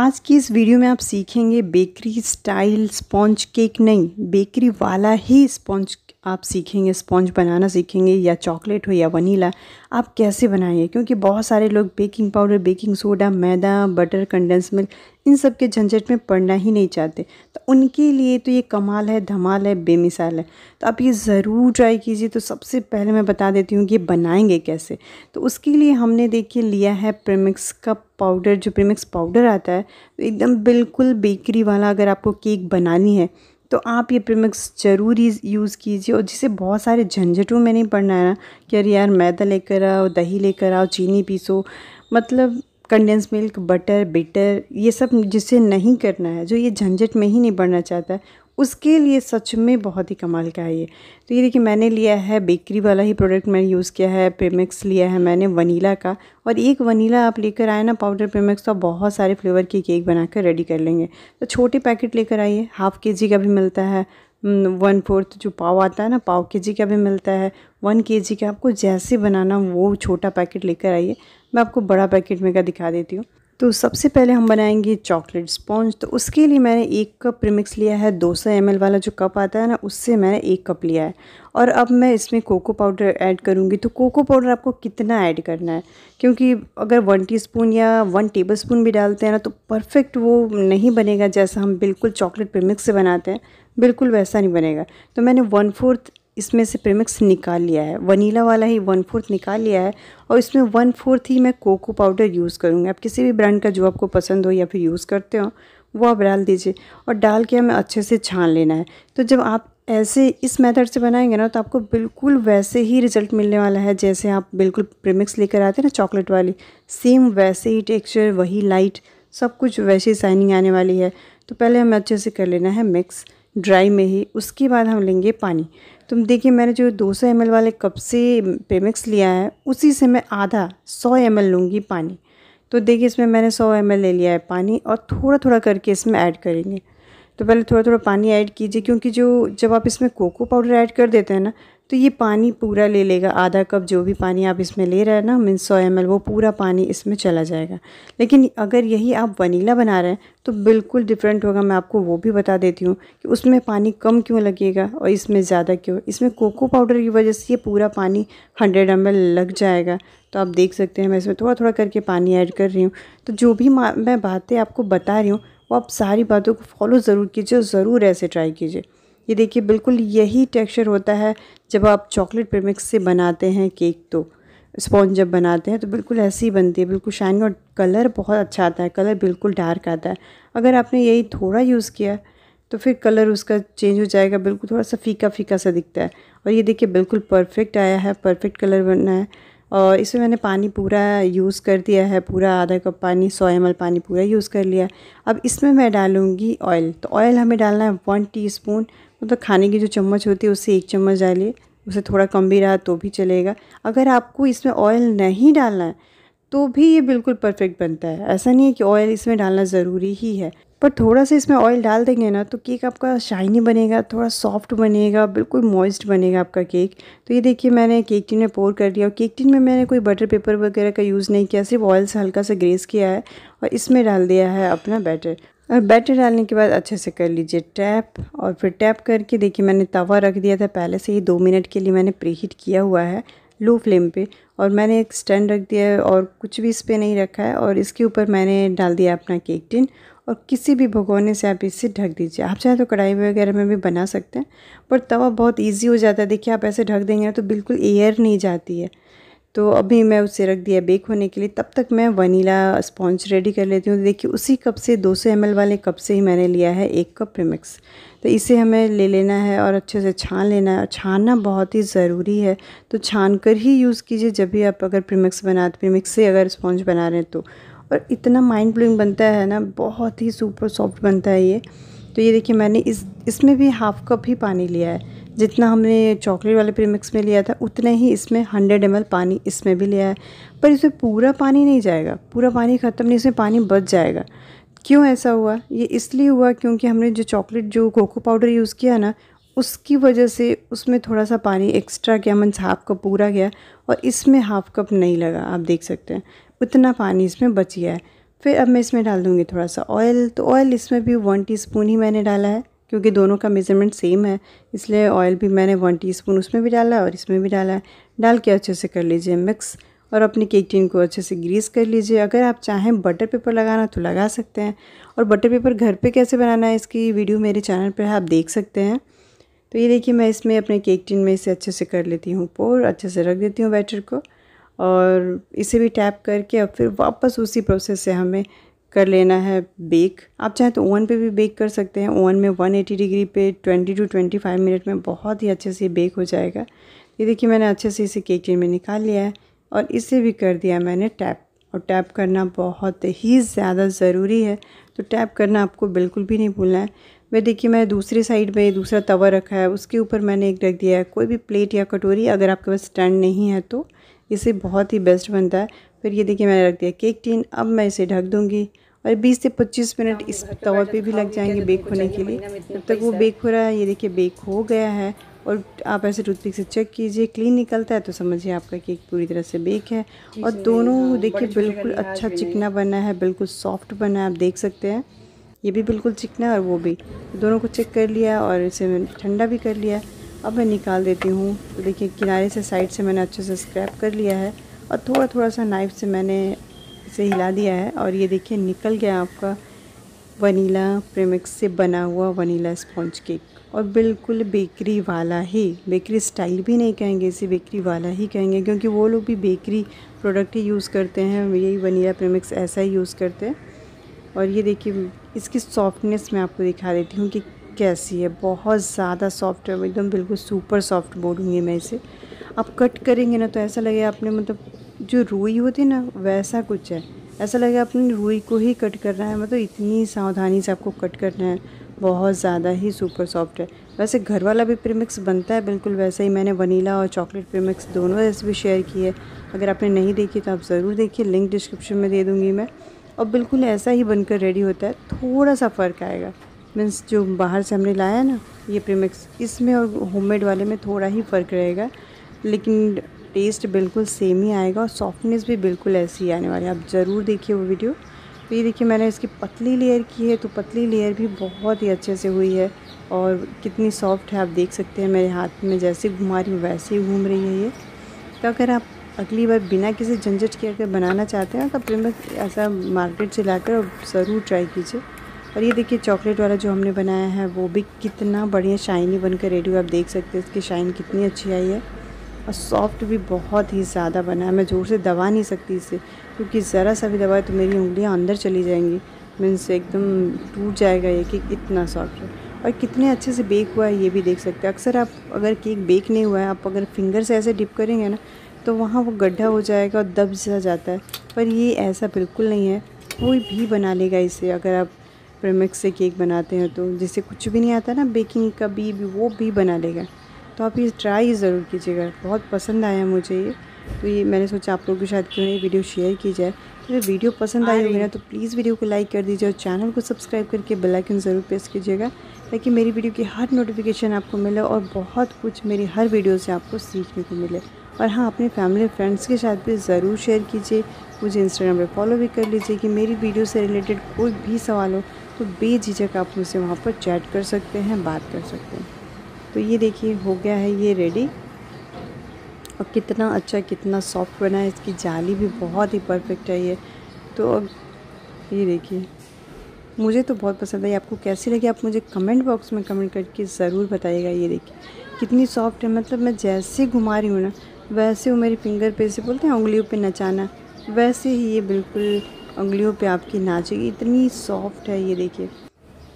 आज की इस वीडियो में आप सीखेंगे बेकरी स्टाइल स्पॉन्ज केक नहीं बेकरी वाला ही स्पॉन्ज आप सीखेंगे स्पॉन्ज बनाना सीखेंगे या चॉकलेट हो या वनीला आप कैसे बनाएंगे क्योंकि बहुत सारे लोग बेकिंग पाउडर बेकिंग सोडा मैदा बटर कंडेंस मिल्क इन सब के झंझट में पड़ना ही नहीं चाहते उनके लिए तो ये कमाल है धमाल है बेमिसाल है तो आप ये ज़रूर ट्राई कीजिए तो सबसे पहले मैं बता देती हूँ कि ये बनाएंगे कैसे तो उसके लिए हमने देखिए लिया है प्रेमिक्स का पाउडर जो प्रेमिक्स पाउडर आता है तो एकदम बिल्कुल बेकरी वाला अगर आपको केक बनानी है तो आप ये प्रीमिक्स जरूर यूज़ कीजिए और जिसे बहुत सारे झंझटों में नहीं पड़ना है ना कि अरे यार मैदा लेकर आओ दही लेकर आओ चीनी पीसो मतलब कंडेंस मिल्क बटर बिटर ये सब जिसे नहीं करना है जो ये झंझट में ही नहीं बढ़ना चाहता है उसके लिए सच में बहुत ही कमाल का है ये तो ये देखिए मैंने लिया है बेकरी वाला ही प्रोडक्ट मैंने यूज़ किया है प्रेमिक्स लिया है मैंने वनीला का और एक वनीला आप लेकर आए ना पाउडर प्रेमिक्स तो बहुत सारे फ्लेवर की केक बनाकर रेडी कर लेंगे तो छोटे पैकेट लेकर आइए हाफ़ के जी का भी मिलता है वन हम्म, फोर्थ जो पाव आता है ना पाव के जी का भी मिलता है वन के जी का आपको जैसे बनाना वो छोटा पैकेट लेकर आइए मैं आपको बड़ा पैकेट में का दिखा देती हूँ तो सबसे पहले हम बनाएंगे चॉकलेट स्पॉन्ज तो उसके लिए मैंने एक कप प्रीमिक्स लिया है 200 सौ वाला जो कप आता है ना उससे मैंने एक कप लिया है और अब मैं इसमें कोको पाउडर ऐड करूँगी तो कोको पाउडर आपको कितना ऐड करना है क्योंकि अगर वन टीस्पून या वन टेबल स्पून भी डालते हैं ना तो परफेक्ट वो नहीं बनेगा जैसा हम बिल्कुल चॉकलेट प्रीमिक्स से बनाते हैं बिल्कुल वैसा नहीं बनेगा तो मैंने वन फोर्थ इसमें से प्रेमिक्स निकाल लिया है वनीला वाला ही वन फोर्थ निकाल लिया है और इसमें वन फोर्थ ही मैं कोको पाउडर यूज़ करूँगी आप किसी भी ब्रांड का जो आपको पसंद हो या फिर यूज़ करते हो वो आप डाल दीजिए और डाल के हमें अच्छे से छान लेना है तो जब आप ऐसे इस मेथड से बनाएंगे ना तो आपको बिल्कुल वैसे ही रिजल्ट मिलने वाला है जैसे आप बिल्कुल प्रेमिक्स लेकर आते हैं ना चॉकलेट वाली सेम वैसे ही टेक्सचर वही लाइट सब कुछ वैसे ही शाइनिंग आने वाली है तो पहले हमें अच्छे से कर लेना है मिक्स ड्राई में ही उसके बाद हम लेंगे पानी तुम देखिए मैंने जो 200 सौ वाले कप से पेमिक्स लिया है उसी से मैं आधा 100 एम लूँगी पानी तो देखिए इसमें मैंने 100 एम ले लिया है पानी और थोड़ा थोड़ा करके इसमें ऐड करेंगे तो पहले थोड़ा थोड़ा पानी ऐड कीजिए क्योंकि जो जब आप इसमें कोको पाउडर ऐड कर देते हैं ना तो ये पानी पूरा ले लेगा आधा कप जो भी पानी आप इसमें ले रहे हैं ना मीन सौ एम वो पूरा पानी इसमें चला जाएगा लेकिन अगर यही आप वनीला बना रहे हैं तो बिल्कुल डिफरेंट होगा मैं आपको वो भी बता देती हूँ कि उसमें पानी कम क्यों लगेगा और इसमें ज़्यादा क्यों इसमें कोको पाउडर की वजह से ये पूरा पानी हंड्रेड एम लग जाएगा तो आप देख सकते हैं मैं इसमें थोड़ा थोड़ा करके पानी ऐड कर रही हूँ तो जो भी मैं बातें आपको बता रही हूँ वो आप सारी बातों को फॉलो ज़रूर कीजिए और ज़रूर ऐसे ट्राई कीजिए ये देखिए बिल्कुल यही टेक्सचर होता है जब आप चॉकलेट प्रीमिक्स से बनाते हैं केक तो स्पॉन्ज जब बनाते हैं तो बिल्कुल ऐसी ही बनती है बिल्कुल शाइनिंग और कलर बहुत अच्छा आता है कलर बिल्कुल डार्क आता है अगर आपने यही थोड़ा यूज़ किया तो फिर कलर उसका चेंज हो जाएगा बिल्कुल थोड़ा सा फीका फीका सा दिखता है और ये देखिए बिल्कुल परफेक्ट आया है परफेक्ट कलर बनना है और इसमें मैंने पानी पूरा यूज़ कर दिया है पूरा आधा कप पानी सौ एम पानी पूरा यूज़ कर लिया अब इसमें मैं डालूँगी ऑयल तो ऑयल हमें डालना है वन टी मतलब तो खाने की जो चम्मच होती है उससे एक चम्मच डालिए उसे थोड़ा कम भी रहा तो भी चलेगा अगर आपको इसमें ऑयल नहीं डालना है तो भी ये बिल्कुल परफेक्ट बनता है ऐसा नहीं है कि ऑयल इसमें डालना ज़रूरी ही है पर थोड़ा सा इसमें ऑयल डाल देंगे ना तो केक आपका शाइनी बनेगा थोड़ा सॉफ्ट बनेगा बिल्कुल मॉइस्ट बनेगा आपका केक तो ये देखिए मैंने केक टिन में पोर कर दिया और केक टिन में मैंने कोई बटर पेपर वगैरह का यूज़ नहीं किया सिर्फ ऑयल से हल्का सा ग्रेस किया है और इसमें डाल दिया है अपना बैटर और बैटर डालने के बाद अच्छे से कर लीजिए टैप और फिर टैप करके देखिए मैंने तवा रख दिया था पहले से ही दो मिनट के लिए मैंने प्रीहीट किया हुआ है लो फ्लेम पे और मैंने एक स्टैंड रख दिया है और कुछ भी इस पर नहीं रखा है और इसके ऊपर मैंने डाल दिया अपना केक टिन और किसी भी भगोने से आप इसे ढक दीजिए आप चाहे तो कढ़ाई वगैरह में भी बना सकते हैं पर तवा बहुत ईजी हो जाता है देखिए आप ऐसे ढक देंगे ना तो बिल्कुल एयर नहीं जाती है तो अभी मैं उसे रख दिया बेक होने के लिए तब तक मैं वनीला स्पॉन्ज रेडी कर लेती हूँ देखिए उसी कप से 200 एम वाले कप से ही मैंने लिया है एक कप प्रीमिक्स तो इसे हमें ले लेना है और अच्छे से छान लेना है और छानना बहुत ही ज़रूरी है तो छान कर ही यूज़ कीजिए जब भी आप अगर प्रीमिक्स बना प्रीमिक्स से अगर स्पॉन्ज बना रहे हैं तो और इतना माइंड ब्लोइंग बनता है ना बहुत ही सुपर सॉफ्ट बनता है ये तो ये देखिए मैंने इस इसमें भी हाफ़ कप ही पानी लिया है जितना हमने चॉकलेट वाले प्रीमिक्स में लिया था उतना ही इसमें हंड्रेड एम पानी इसमें भी लिया है पर इसमें पूरा पानी नहीं जाएगा पूरा पानी ख़त्म नहीं इसमें पानी बच जाएगा क्यों ऐसा हुआ ये इसलिए हुआ क्योंकि हमने जो चॉकलेट जो कोको पाउडर यूज़ किया ना उसकी वजह से उसमें थोड़ा सा पानी एक्स्ट्रा गया मन हाफ कप पूरा गया और इसमें हाफ कप नहीं लगा आप देख सकते हैं उतना पानी इसमें बच गया है फिर अब मैं इसमें डाल दूँगी थोड़ा सा ऑयल तो ऑयल इसमें भी वन टी ही मैंने डाला है क्योंकि दोनों का मेज़रमेंट सेम है इसलिए ऑयल भी मैंने वन टीस्पून उसमें भी डाला है और इसमें भी डाला है डाल के अच्छे से कर लीजिए मिक्स और अपनी केक टिन को अच्छे से ग्रीस कर लीजिए अगर आप चाहें बटर पेपर लगाना तो लगा सकते हैं और बटर पेपर घर पे कैसे बनाना है इसकी वीडियो मेरे चैनल पर आप देख सकते हैं तो ये देखिए मैं इसमें अपने केक टिन में इसे अच्छे से कर लेती हूँ पोर अच्छे से रख देती हूँ बैटर को और इसे भी टैप करके और फिर वापस उसी प्रोसेस से हमें कर लेना है बेक आप चाहें तो ओवन पे भी बेक कर सकते हैं ओवन में 180 डिग्री पे 20 टू 25 मिनट में बहुत ही अच्छे से बेक हो जाएगा ये देखिए मैंने अच्छे से इसे केक टिन में निकाल लिया है और इसे भी कर दिया मैंने टैप और टैप करना बहुत ही ज़्यादा ज़रूरी है तो टैप करना आपको बिल्कुल भी नहीं भूलना है वह देखिए मैंने दूसरी साइड में दूसरा तवा रखा है उसके ऊपर मैंने एक रख दिया है कोई भी प्लेट या कटोरी अगर आपके पास स्टैंड नहीं है तो इसे बहुत ही बेस्ट बनता है फिर ये देखिए मैंने रख दिया केक टिन अब मैं इसे ढक दूँगी और 20 से 25 मिनट इस तवा पे भी लग जाएंगे बेक होने के लिए जब तक वो बेक हो रहा है ये देखिए बेक हो गया है और आप ऐसे टूथपिक से चेक कीजिए क्लीन निकलता है तो समझिए आपका केक पूरी तरह से बेक है और दोनों देखिए बिल्कुल अच्छा चिकना बना है बिल्कुल सॉफ्ट बना है आप देख सकते हैं ये भी बिल्कुल चिकना और वो भी दोनों को चेक कर लिया और इसे ठंडा भी कर लिया अब मैं निकाल देती हूँ तो देखिए किनारे से साइड से मैंने अच्छे से स्क्रैप कर लिया है और थोड़ा थोड़ा सा नाइफ से मैंने इसे हिला दिया है और ये देखिए निकल गया आपका वनीला प्रेमिक्स से बना हुआ वनीला स्पॉन्ज केक और बिल्कुल बेकरी वाला ही बेकरी स्टाइल भी नहीं कहेंगे इसे बेकरी वाला ही कहेंगे क्योंकि वो लोग भी बेकरी प्रोडक्ट ही यूज़ करते हैं यही वनीला प्रेमिक्स ऐसा ही यूज़ करते हैं और ये देखिए इसकी सॉफ्टनेस मैं आपको दिखा देती हूँ कि कैसी है बहुत ज़्यादा सॉफ्ट है एकदम बिल्कुल सुपर सॉफ्ट बोलूँगी मैं इसे आप कट करेंगे ना तो ऐसा लगे आपने मतलब जो रुई होती ना वैसा कुछ है ऐसा लगे आपने रुई को ही कट करना है मतलब इतनी सावधानी से आपको कट करना है बहुत ज़्यादा ही सुपर सॉफ्ट है वैसे घर वाला भी प्रीमिक्स बनता है बिल्कुल वैसा ही मैंने वनीला और चॉकलेट प्रीमिक्स दोनों रेसिपी शेयर की है अगर आपने नहीं देखी तो आप ज़रूर देखिए लिंक डिस्क्रिप्शन में दे दूँगी मैं और बिल्कुल ऐसा ही बनकर रेडी होता है थोड़ा सा फ़र्क आएगा मीन्स जो बाहर से हमने लाया है ना ये प्रीमिक्स इसमें और होममेड वाले में थोड़ा ही फ़र्क रहेगा लेकिन टेस्ट बिल्कुल सेम ही आएगा और सॉफ्टनेस भी बिल्कुल ऐसी ही आने वाली है आप ज़रूर देखिए वो वीडियो तो ये देखिए मैंने इसकी पतली लेयर की है तो पतली लेयर भी बहुत ही अच्छे से हुई है और कितनी सॉफ्ट है आप देख सकते हैं मेरे हाथ में जैसे घुमा रही हूँ वैसे ही घूम रही है ये तो अगर आप अगली बार बिना किसी झंझट के अगर बनाना चाहते हैं तो प्रेम ऐसा मार्केट से लाकर ज़रूर ट्राई कीजिए और ये देखिए चॉकलेट वाला जो हमने बनाया है वो भी कितना बढ़िया शाइनी बनकर रेडी हुआ आप देख सकते हैं इसकी शाइन कितनी अच्छी आई है और सॉफ्ट भी बहुत ही ज़्यादा बना है मैं ज़ोर से दबा नहीं सकती इसे क्योंकि ज़रा सा भी दबाए तो मेरी उंगलियाँ अंदर चली जाएंगी मीन्स एकदम टूट जाएगा ये केक इतना सॉफ्ट है और कितने अच्छे से बेक हुआ है ये भी देख सकते हैं अक्सर आप अगर केक बेक नहीं हुआ है आप अगर फिंगर से ऐसे डिप करेंगे ना तो वहाँ वो गड्ढा हो जाएगा और दब सा जाता है पर ये ऐसा बिल्कुल नहीं है कोई भी बना लेगा इसे अगर आप प्रमिक्स से केक बनाते हैं तो जिसे कुछ भी नहीं आता ना बेकिंग कभी भी वो भी बना लेगा तो आप ये ट्राई ज़रूर कीजिएगा बहुत पसंद आया मुझे ये तो ये मैंने सोचा आप लोग के साथ क्यों नहीं वीडियो शेयर की जाए तो ये वीडियो पसंद आई होगी ना तो प्लीज़ वीडियो को लाइक कर दीजिए और चैनल को सब्सक्राइब करके बेल आइकन ज़रूर प्रेस कीजिएगा ताकि मेरी वीडियो की हर नोटिफिकेशन आपको मिले और बहुत कुछ मेरी हर वीडियो से आपको सीखने को मिले और हाँ अपने फैमिली फ्रेंड्स के साथ भी ज़रूर शेयर कीजिए मुझे इंस्टाग्राम पर फॉलो भी कर लीजिए कि मेरी वीडियो से रिलेटेड कोई भी सवाल हो तो बेझिझक आप मुझसे वहाँ पर चैट कर सकते हैं बात कर सकते हैं तो ये देखिए हो गया है ये रेडी और कितना अच्छा कितना सॉफ्ट बना है इसकी जाली भी बहुत ही परफेक्ट है ये तो अब ये देखिए मुझे तो बहुत पसंद आई आपको कैसी लगी आप मुझे कमेंट बॉक्स में कमेंट करके ज़रूर बताइएगा ये देखिए कितनी सॉफ्ट है मतलब मैं जैसे घुमा रही हूँ ना वैसे वो मेरी फिंगर पे से बोलते हैं उंगलियों पे नचाना वैसे ही ये बिल्कुल उंगलियों पे आपकी नाचेगी इतनी सॉफ्ट है ये देखिए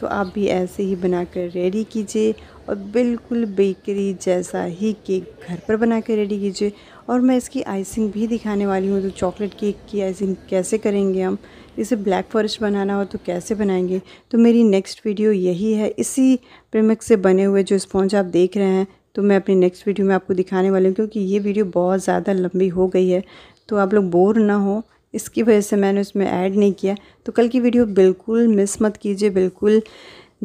तो आप भी ऐसे ही बनाकर रेडी कीजिए और बिल्कुल बेकरी जैसा ही केक घर पर बना कर रेडी कीजिए और मैं इसकी आइसिंग भी दिखाने वाली हूँ तो चॉकलेट केक की आइसिंग कैसे करेंगे हम इसे ब्लैक फॉरेस्ट बनाना हो तो कैसे बनाएंगे तो मेरी नेक्स्ट वीडियो यही है इसी प्रेमिक्स से बने हुए जो स्पॉन्ज आप देख रहे हैं तो मैं अपनी नेक्स्ट वीडियो में आपको दिखाने वाली हूँ क्योंकि ये वीडियो बहुत ज़्यादा लंबी हो गई है तो आप लोग बोर ना हो इसकी वजह से मैंने उसमें ऐड नहीं किया तो कल की वीडियो बिल्कुल मिस मत कीजिए बिल्कुल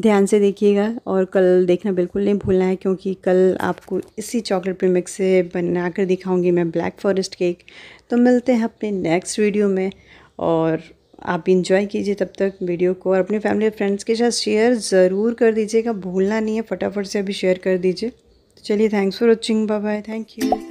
ध्यान से देखिएगा और कल देखना बिल्कुल नहीं भूलना है क्योंकि कल आपको इसी चॉकलेट पे मिक्स से बना कर दिखाऊँगी मैं ब्लैक फॉरेस्ट केक तो मिलते हैं अपने नेक्स्ट वीडियो में और आप इंजॉय कीजिए तब तक वीडियो को और अपने फैमिली और फ्रेंड्स के साथ शेयर ज़रूर कर दीजिएगा भूलना नहीं है फटाफट से अभी शेयर कर दीजिए तो चलिए thanks for watching bye bye thank you